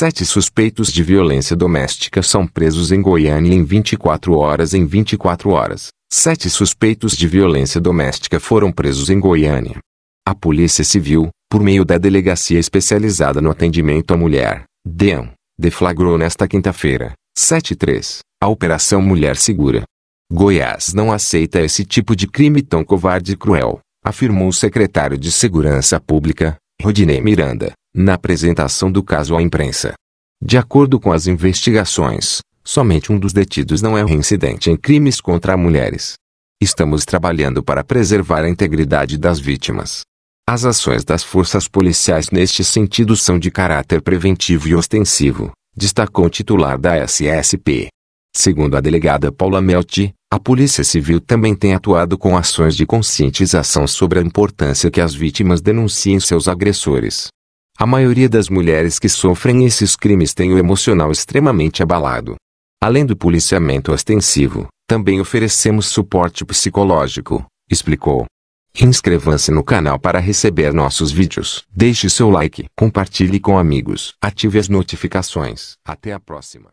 Sete suspeitos de violência doméstica são presos em Goiânia em 24 horas em 24 horas. Sete suspeitos de violência doméstica foram presos em Goiânia. A Polícia Civil, por meio da Delegacia Especializada no Atendimento à Mulher, DEAM, deflagrou nesta quinta-feira, 7/3, a Operação Mulher Segura. Goiás não aceita esse tipo de crime tão covarde e cruel, afirmou o secretário de Segurança Pública, Rodinei Miranda, na apresentação do caso à imprensa. De acordo com as investigações, somente um dos detidos não é reincidente em crimes contra mulheres. Estamos trabalhando para preservar a integridade das vítimas. As ações das forças policiais neste sentido são de caráter preventivo e ostensivo, destacou o titular da SSP. Segundo a delegada Paula Melti, a Polícia Civil também tem atuado com ações de conscientização sobre a importância que as vítimas denunciem seus agressores. A maioria das mulheres que sofrem esses crimes tem o emocional extremamente abalado. Além do policiamento ostensivo, também oferecemos suporte psicológico, explicou. Inscreva-se no canal para receber nossos vídeos. Deixe seu like, compartilhe com amigos, ative as notificações. Até a próxima.